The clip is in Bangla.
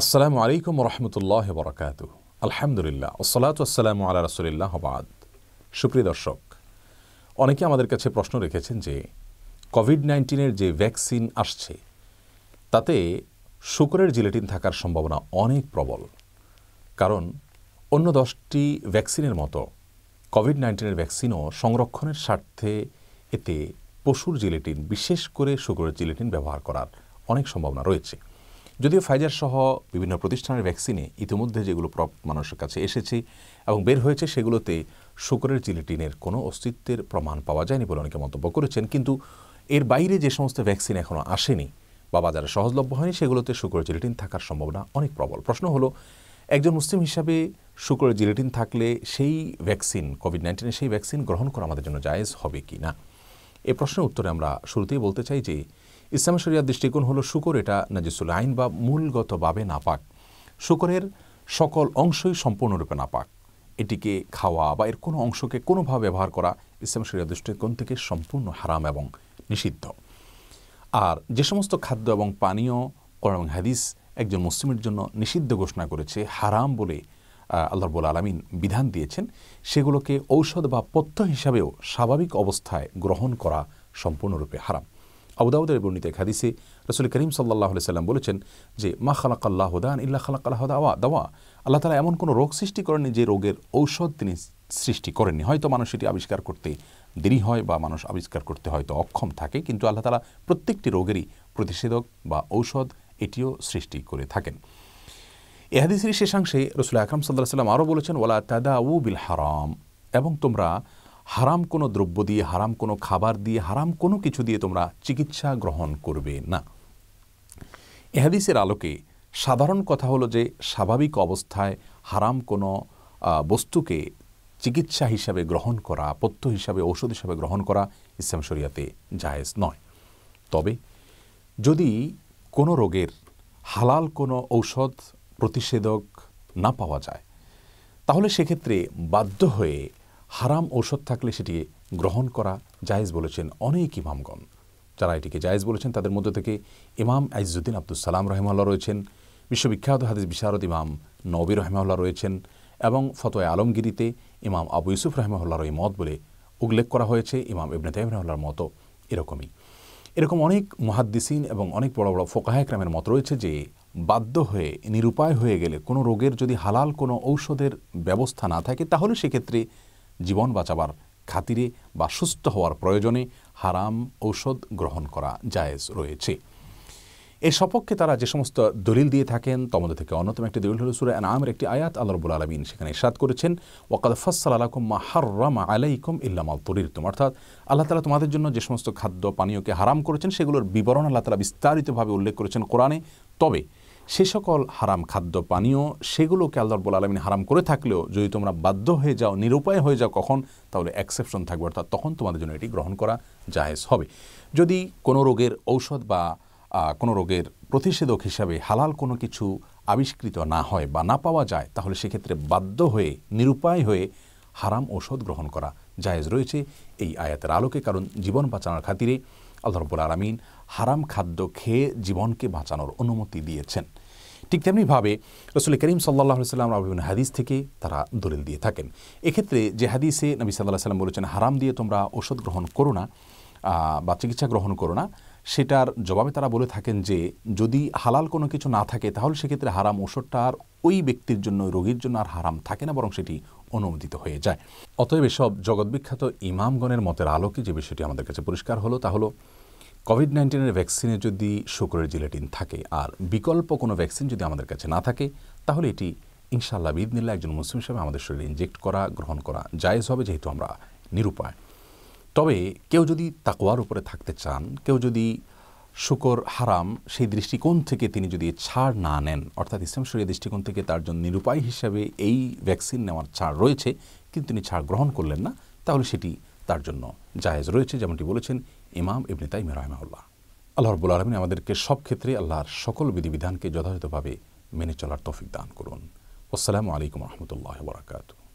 আসসালামু আলাইকুম রহমতুল্লাহ বরকাত আলহামদুলিল্লাহ ওসলাত আসসালামু আল্লাহ রসুলিল্লাহ বাদ সুপ্রিয় দর্শক অনেকে আমাদের কাছে প্রশ্ন রেখেছেন যে কোভিড নাইন্টিনের যে ভ্যাকসিন আসছে তাতে শুকরের জিলেটিন থাকার সম্ভাবনা অনেক প্রবল কারণ অন্য দশটি ভ্যাকসিনের মতো কোভিড নাইন্টিনের ভ্যাকসিনও সংরক্ষণের স্বার্থে এতে পশুর জিলেটিন বিশেষ করে শুকরের জিলেটিন ব্যবহার করার অনেক সম্ভাবনা রয়েছে যদিও ফাইজার সহ বিভিন্ন প্রতিষ্ঠানের ভ্যাকসিনে ইতিমধ্যে যেগুলো মানুষের কাছে এসেছে এবং বের হয়েছে সেগুলোতে শুকরের জিলেটিনের কোনো অস্তিত্বের প্রমাণ পাওয়া যায়নি বলে অনেকে মন্তব্য করেছেন কিন্তু এর বাইরে যে সমস্ত ভ্যাকসিন এখনও আসেনি বা বাজারে সহজলভ্য হয়নি সেগুলোতে শুকরের জিলেটিন থাকার সম্ভাবনা অনেক প্রবল প্রশ্ন হলো একজন মুসলিম হিসাবে শুকরের জিলেটিন থাকলে সেই ভ্যাকসিন কোভিড নাইন্টিনের সেই ভ্যাকসিন গ্রহণ করা আমাদের জন্য জায়েজ হবে কি না এ প্রশ্নের উত্তরে আমরা শুরুতেই বলতে চাই যে ইসলাম শরিয়ার দৃষ্টিকোণ হলো শুকর এটা নাজিসুল আইন বা মূলগতভাবে নাপাক শুকরের সকল অংশই সম্পূর্ণরূপে নাপাক এটিকে খাওয়া বা এর কোনো অংশকে কোনোভাবে ব্যবহার করা ইসলাম শরিয়ার দৃষ্টিকোণ থেকে সম্পূর্ণ হারাম এবং নিষিদ্ধ আর যে সমস্ত খাদ্য এবং পানীয় করম হাদিস একজন মুসলিমের জন্য নিষিদ্ধ ঘোষণা করেছে হারাম বলে আল্লাহ রবুল আলমিন বিধান দিয়েছেন সেগুলোকে ঔষধ বা পথ্য হিসাবেও স্বাভাবিক অবস্থায় গ্রহণ করা সম্পূর্ণরূপে হারাম আবুদাউদের বর্ণিত এক হাদিসে রসুল করিম সাল্লাহ সাল্লাম বলেছেন যে মা খালাক আল্লাহ দান ইল্লা খালাক আল্লাহ দাওয়া দাওয়া আল্লাহ তালা এমন কোনো রোগ সৃষ্টি করেননি যে রোগের ঔষধ তিনি সৃষ্টি করেননি হয়তো মানুষ এটি আবিষ্কার করতে দেরি হয় বা মানুষ আবিষ্কার করতে হয়তো অক্ষম থাকে কিন্তু আল্লাহ তালা প্রত্যেকটি রোগেরই প্রতিষেধক বা ঔষধ এটিও সৃষ্টি করে থাকেন এহাদিসের শেষাংশে রসুল আকরাম সাল্লাহ সাল্লাম আরও বলেছেন ওলা তাদা উ বিল হারাম এবং তোমরা হারাম কোনো দ্রব্য দিয়ে হারাম কোনো খাবার দিয়ে হারাম কোনো কিছু দিয়ে তোমরা চিকিৎসা গ্রহণ করবে না এহাদিসের আলোকে সাধারণ কথা হলো যে স্বাভাবিক অবস্থায় হারাম কোনো বস্তুকে চিকিৎসা হিসাবে গ্রহণ করা পথ্য হিসাবে ঔষধ হিসাবে গ্রহণ করা ইসলাম শরিয়াতে জায়েজ নয় তবে যদি কোনো রোগের হালাল কোনো ঔষধ প্রতিষেধক না পাওয়া যায় তাহলে সেক্ষেত্রে বাধ্য হয়ে হারাম ঔষধ থাকলে সেটি গ্রহণ করা জায়েজ বলেছেন অনেক ইমামগণ যারা এটিকে জায়েজ বলেছেন তাদের মধ্যে থেকে ইমাম আইজুদ্দিন আব্দুল সালাম রহমাল্লাহ রয়েছেন বিশ্ববিখ্যাত হাদিস বিশারদ ইমাম নবী রহমাল্লাহ রয়েছেন এবং ফতোয় আলমগিরিতে ইমাম আবু ইউসুফ রহমাল্লাহর এই মত বলে উল্লেখ করা হয়েছে ইমাম ইবনে তাইম রহমাল্লার মতো এরকমই এরকম অনেক মহাদ্দিসিন এবং অনেক বড় বড় ফোকাহাকরামের মত রয়েছে যে বাধ্য হয়ে নিরুপায় হয়ে গেলে কোনো রোগের যদি হালাল কোনো ঔষধের ব্যবস্থা না থাকে তাহলে সেক্ষেত্রে জীবন বাঁচাবার খাতিরে বা সুস্থ হওয়ার প্রয়োজনে হারাম ঔষধ গ্রহণ করা জায়েজ রয়েছে এর সপক্ষে তারা যে সমস্ত দলিল দিয়ে থাকেন তমদের থেকে অন্যতম একটি দলিল হল সুরে আনামের একটি আয়াত আল্লাহ রবুল আলমিন সেখানে ইসাদ করেছেন ওয়াকাল ফসল আলাকুম মা হার্রামা আলাইকুম ইল্লাম আল তুম অর্থাৎ আল্লাহ তালা তোমাদের জন্য যে সমস্ত খাদ্য পানীয়কে হারাম করেছেন সেগুলোর বিবরণ আল্লাহ তালা বিস্তারিতভাবে উল্লেখ করেছেন কোরআনে তবে সে সকল হারাম খাদ্য পানীয় সেগুলোকে আল্লাহ রব্বুল আলমিন হারাম করে থাকলেও যদি তোমরা বাধ্য হয়ে যাও নিরুপায় হয়ে যাও কখন তাহলে অ্যাকসেপশন থাকবে অর্থাৎ তখন তোমাদের জন্য এটি গ্রহণ করা জায়েজ হবে যদি কোনো রোগের ঔষধ বা কোনো রোগের প্রতিষেধক হিসাবে হালাল কোনো কিছু আবিষ্কৃত না হয় বা না পাওয়া যায় তাহলে সেক্ষেত্রে বাধ্য হয়ে নিরুপায় হয়ে হারাম ঔষধ গ্রহণ করা জায়েজ রয়েছে এই আয়াতের আলোকে কারণ জীবন বাঁচানোর খাতিরে আল্লাহ রব্বুল আলমিন হারাম খাদ্য খেয়ে জীবনকে বাঁচানোর অনুমতি দিয়েছেন ঠিক তেমনিভাবে রসুল করিম সাল্লাহ সাল্লাম বিভিন্ন হাদিস থেকে তারা দলিল দিয়ে থাকেন এক্ষেত্রে যে হাদিসে নবী সাল্লাহ সাল্লাম বলেছেন হারাম দিয়ে তোমরা ওষুধ গ্রহণ করো না বা চিকিৎসা গ্রহণ করো না সেটার জবাবে তারা বলে থাকেন যে যদি হালাল কোনো কিছু না থাকে তাহলে সেক্ষেত্রে হারাম ওষুধটা আর ওই ব্যক্তির জন্য রোগীর জন্য আর হারাম থাকে না বরং সেটি অনুমোদিত হয়ে যায় অতএব এসব জগৎবিখ্যাত ইমামগণের মতের আলোকে যে বিষয়টি আমাদের কাছে পরিষ্কার হলো তা হলো কোভিড নাইন্টিনের ভ্যাকসিনে যদি শুক্রের জিলেটিন থাকে আর বিকল্প কোনো ভ্যাকসিন যদি আমাদের কাছে না থাকে তাহলে এটি ইনশাআল্লাহ নিল্লা একজন মুসলিম হিসেবে আমাদের শরীরে ইনজেক্ট করা গ্রহণ করা জায়েজ হবে যেহেতু আমরা নিরুপায় তবে কেউ যদি তাকোয়ার উপরে থাকতে চান কেউ যদি শুকর হারাম সেই দৃষ্টিকোণ থেকে তিনি যদি ছাড় না নেন অর্থাৎ ইসলাম শরীয় দৃষ্টিকোণ থেকে তার জন্য নিরুপায় হিসাবে এই ভ্যাকসিন নেওয়ার ছাড় রয়েছে কিন্তু তিনি ছাড় গ্রহণ করলেন না তাহলে সেটি তার জন্য জায়েজ রয়েছে যেমনটি বলেছেন ইমাম ইবনে তাইম রাহমাউল্লাহ আল্লাহ রব্বুল আলমিন আমাদেরকে সব ক্ষেত্রে আল্লাহর সকল বিধিবিধানকে যথাযথভাবে মেনে চলার তৌফিক দান করুন আসসালামু আলাইকুম রহমতুল্লাহ বরাকাতু